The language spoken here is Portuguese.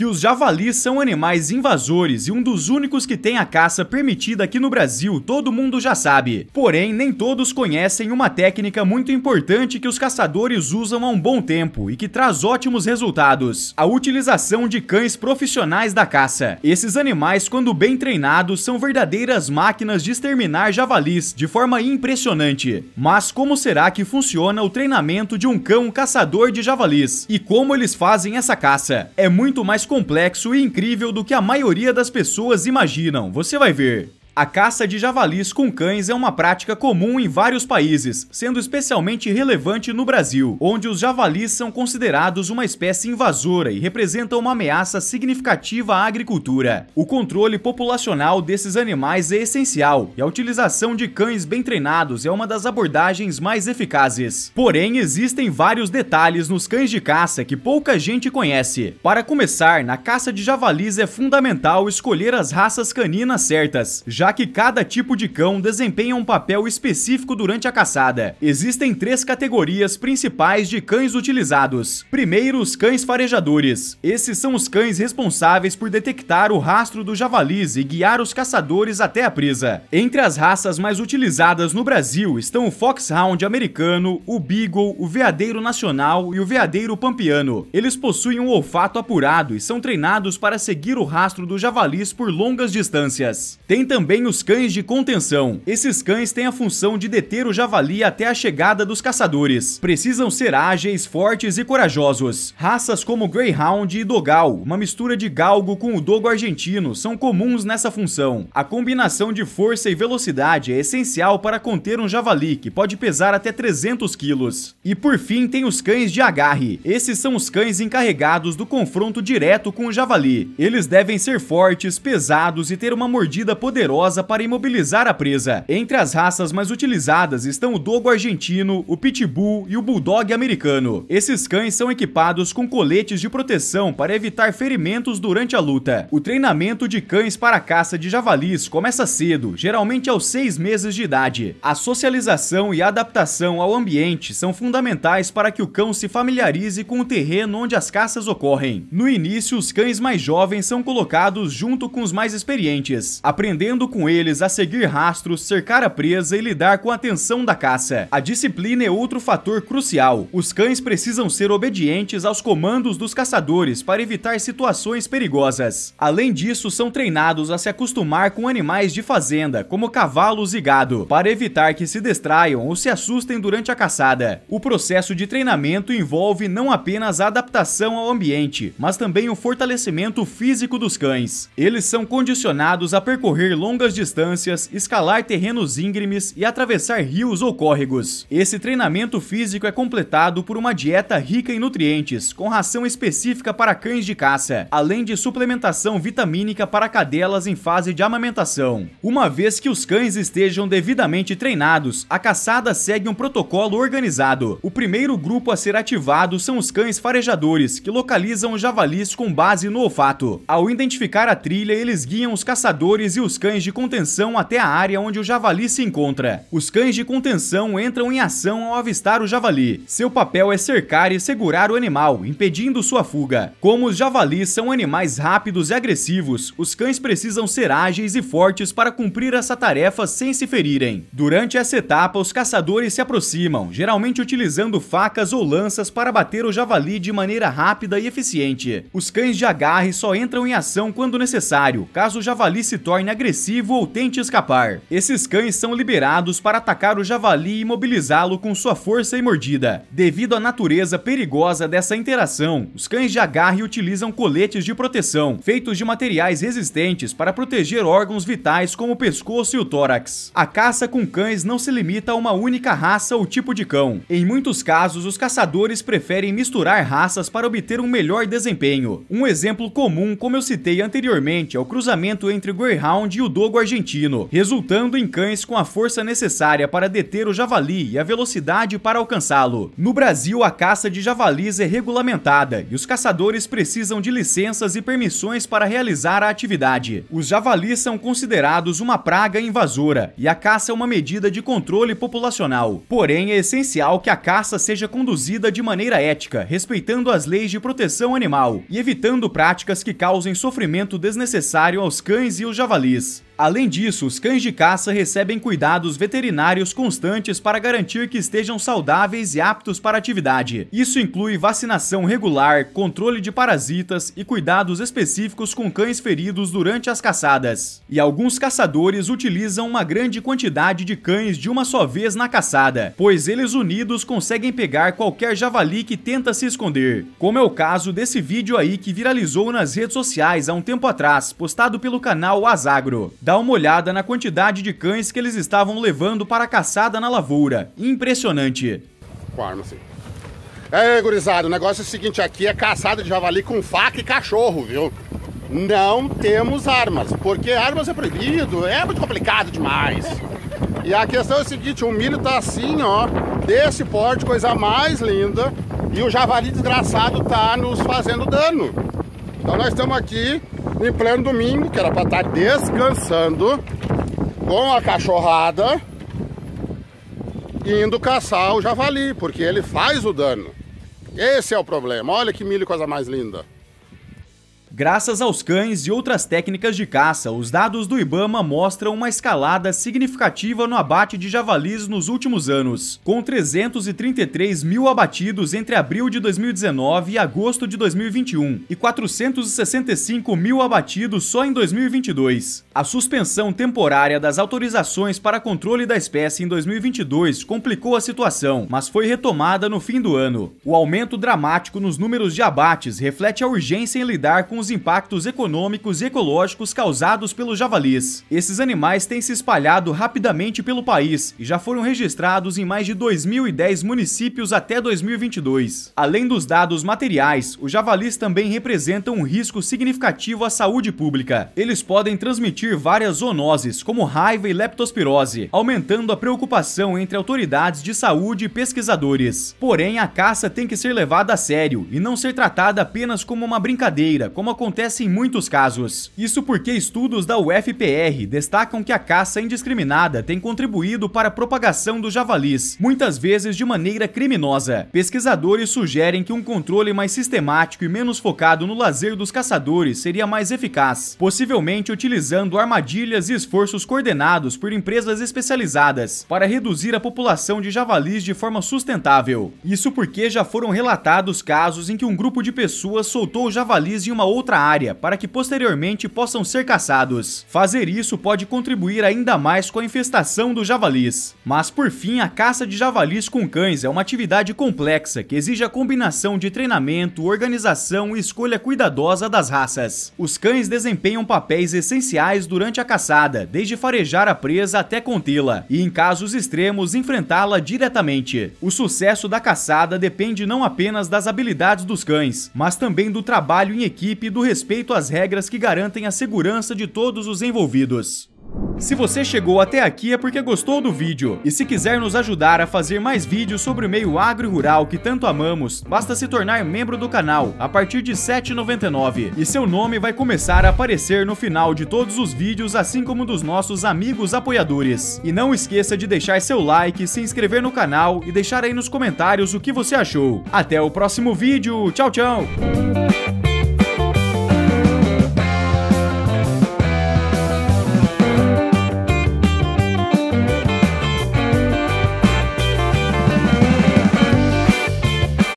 que os javalis são animais invasores e um dos únicos que tem a caça permitida aqui no Brasil, todo mundo já sabe. Porém, nem todos conhecem uma técnica muito importante que os caçadores usam há um bom tempo e que traz ótimos resultados, a utilização de cães profissionais da caça. Esses animais, quando bem treinados, são verdadeiras máquinas de exterminar javalis de forma impressionante. Mas como será que funciona o treinamento de um cão caçador de javalis? E como eles fazem essa caça? É muito mais complexo e incrível do que a maioria das pessoas imaginam, você vai ver. A caça de javalis com cães é uma prática comum em vários países, sendo especialmente relevante no Brasil, onde os javalis são considerados uma espécie invasora e representam uma ameaça significativa à agricultura. O controle populacional desses animais é essencial e a utilização de cães bem treinados é uma das abordagens mais eficazes. Porém, existem vários detalhes nos cães de caça que pouca gente conhece. Para começar, na caça de javalis é fundamental escolher as raças caninas certas, já que cada tipo de cão desempenha um papel específico durante a caçada. Existem três categorias principais de cães utilizados. Primeiro, os cães farejadores. Esses são os cães responsáveis por detectar o rastro do javalis e guiar os caçadores até a presa. Entre as raças mais utilizadas no Brasil estão o Foxhound americano, o Beagle, o Veadeiro Nacional e o Veadeiro Pampiano. Eles possuem um olfato apurado e são treinados para seguir o rastro do javalis por longas distâncias. Tem também tem os cães de contenção. Esses cães têm a função de deter o javali até a chegada dos caçadores. Precisam ser ágeis, fortes e corajosos. Raças como Greyhound e Dogal, uma mistura de galgo com o dogo argentino, são comuns nessa função. A combinação de força e velocidade é essencial para conter um javali que pode pesar até 300 quilos. E por fim tem os cães de agarre. Esses são os cães encarregados do confronto direto com o javali. Eles devem ser fortes, pesados e ter uma mordida poderosa para imobilizar a presa. Entre as raças mais utilizadas estão o dogo argentino, o pitbull e o bulldog americano. Esses cães são equipados com coletes de proteção para evitar ferimentos durante a luta. O treinamento de cães para a caça de javalis começa cedo, geralmente aos seis meses de idade. A socialização e a adaptação ao ambiente são fundamentais para que o cão se familiarize com o terreno onde as caças ocorrem. No início, os cães mais jovens são colocados junto com os mais experientes, aprendendo com eles a seguir rastros, cercar a presa e lidar com a tensão da caça. A disciplina é outro fator crucial. Os cães precisam ser obedientes aos comandos dos caçadores para evitar situações perigosas. Além disso, são treinados a se acostumar com animais de fazenda, como cavalos e gado, para evitar que se distraiam ou se assustem durante a caçada. O processo de treinamento envolve não apenas a adaptação ao ambiente, mas também o fortalecimento físico dos cães. Eles são condicionados a percorrer longas longas distâncias, escalar terrenos íngremes e atravessar rios ou córregos. Esse treinamento físico é completado por uma dieta rica em nutrientes, com ração específica para cães de caça, além de suplementação vitamínica para cadelas em fase de amamentação. Uma vez que os cães estejam devidamente treinados, a caçada segue um protocolo organizado. O primeiro grupo a ser ativado são os cães farejadores, que localizam os javalis com base no olfato. Ao identificar a trilha, eles guiam os caçadores e os cães de de contenção até a área onde o javali se encontra. Os cães de contenção entram em ação ao avistar o javali. Seu papel é cercar e segurar o animal, impedindo sua fuga. Como os javalis são animais rápidos e agressivos, os cães precisam ser ágeis e fortes para cumprir essa tarefa sem se ferirem. Durante essa etapa, os caçadores se aproximam, geralmente utilizando facas ou lanças para bater o javali de maneira rápida e eficiente. Os cães de agarre só entram em ação quando necessário, caso o javali se torne agressivo vivo ou tente escapar. Esses cães são liberados para atacar o javali e mobilizá lo com sua força e mordida. Devido à natureza perigosa dessa interação, os cães de agarre utilizam coletes de proteção, feitos de materiais resistentes para proteger órgãos vitais como o pescoço e o tórax. A caça com cães não se limita a uma única raça ou tipo de cão. Em muitos casos, os caçadores preferem misturar raças para obter um melhor desempenho. Um exemplo comum, como eu citei anteriormente, é o cruzamento entre o Greyhound e o Dogo argentino, resultando em cães com a força necessária para deter o javali e a velocidade para alcançá-lo. No Brasil, a caça de javalis é regulamentada e os caçadores precisam de licenças e permissões para realizar a atividade. Os javalis são considerados uma praga invasora e a caça é uma medida de controle populacional. Porém, é essencial que a caça seja conduzida de maneira ética, respeitando as leis de proteção animal e evitando práticas que causem sofrimento desnecessário aos cães e os javalis. Além disso, os cães de caça recebem cuidados veterinários constantes para garantir que estejam saudáveis e aptos para atividade. Isso inclui vacinação regular, controle de parasitas e cuidados específicos com cães feridos durante as caçadas. E alguns caçadores utilizam uma grande quantidade de cães de uma só vez na caçada, pois eles unidos conseguem pegar qualquer javali que tenta se esconder, como é o caso desse vídeo aí que viralizou nas redes sociais há um tempo atrás, postado pelo canal Azagro. Dá uma olhada na quantidade de cães que eles estavam levando para a caçada na lavoura. Impressionante. Com arma, sim. É, gurizada, o negócio é o seguinte, aqui é caçada de javali com faca e cachorro, viu? Não temos armas, porque armas é proibido, é muito complicado demais. E a questão é o seguinte, o milho tá assim, ó, desse porte, coisa mais linda, e o javali desgraçado tá nos fazendo dano. Então nós estamos aqui em pleno domingo, que era para estar tá descansando com a cachorrada, indo caçar o javali, porque ele faz o dano. Esse é o problema. Olha que milho coisa mais linda. Graças aos cães e outras técnicas de caça, os dados do Ibama mostram uma escalada significativa no abate de javalis nos últimos anos, com 333 mil abatidos entre abril de 2019 e agosto de 2021 e 465 mil abatidos só em 2022. A suspensão temporária das autorizações para controle da espécie em 2022 complicou a situação, mas foi retomada no fim do ano. O aumento dramático nos números de abates reflete a urgência em lidar com os impactos econômicos e ecológicos causados pelos javalis. Esses animais têm se espalhado rapidamente pelo país e já foram registrados em mais de 2.010 municípios até 2022. Além dos dados materiais, os javalis também representam um risco significativo à saúde pública. Eles podem transmitir várias zoonoses, como raiva e leptospirose, aumentando a preocupação entre autoridades de saúde e pesquisadores. Porém, a caça tem que ser levada a sério e não ser tratada apenas como uma brincadeira, como acontece em muitos casos. Isso porque estudos da UFPR destacam que a caça indiscriminada tem contribuído para a propagação do javalis, muitas vezes de maneira criminosa. Pesquisadores sugerem que um controle mais sistemático e menos focado no lazer dos caçadores seria mais eficaz, possivelmente utilizando armadilhas e esforços coordenados por empresas especializadas para reduzir a população de javalis de forma sustentável. Isso porque já foram relatados casos em que um grupo de pessoas soltou javalis em uma outra outra área para que posteriormente possam ser caçados. Fazer isso pode contribuir ainda mais com a infestação dos javalis. Mas por fim, a caça de javalis com cães é uma atividade complexa que exige a combinação de treinamento, organização e escolha cuidadosa das raças. Os cães desempenham papéis essenciais durante a caçada, desde farejar a presa até contê-la, e em casos extremos enfrentá-la diretamente. O sucesso da caçada depende não apenas das habilidades dos cães, mas também do trabalho em equipe do respeito às regras que garantem a segurança de todos os envolvidos. Se você chegou até aqui é porque gostou do vídeo, e se quiser nos ajudar a fazer mais vídeos sobre o meio agro e rural que tanto amamos, basta se tornar membro do canal, a partir de R$ 7,99, e seu nome vai começar a aparecer no final de todos os vídeos, assim como dos nossos amigos apoiadores. E não esqueça de deixar seu like, se inscrever no canal e deixar aí nos comentários o que você achou. Até o próximo vídeo, tchau tchau!